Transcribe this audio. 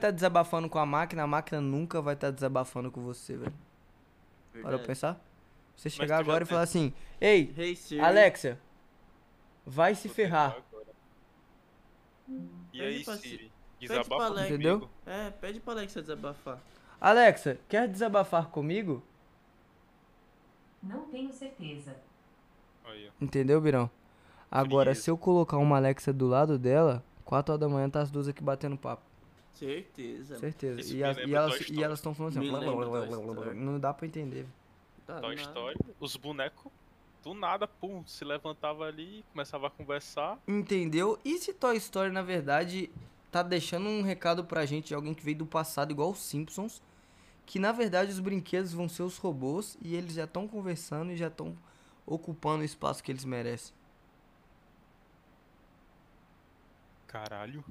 tá desabafando com a máquina, a máquina nunca vai estar tá desabafando com você, velho. Para pensar? Você chegar agora e falar assim: Ei, hey, Alexa, vai se ferrar. E aí, Siri? Desabafa pede Alexa, Entendeu? É, pede pra Alexa desabafar. Alexa, quer desabafar comigo? Não tenho certeza. Entendeu, Birão? Agora, se eu colocar uma Alexa do lado dela, 4 horas da manhã tá as duas aqui batendo papo. Certeza. Certeza. E, a- e elas e elas estão falando assim, blá, blá, blá, blá, blá, blá. não dá pra entender. Tá Toy Story, os bonecos, do nada, pum, se levantava ali, começava a conversar. Entendeu? E se Toy Story, na verdade, tá deixando um recado pra gente de alguém que veio do passado, igual os Simpsons, que na verdade os brinquedos vão ser os robôs e eles já estão conversando e já estão ocupando o espaço que eles merecem. Caralho.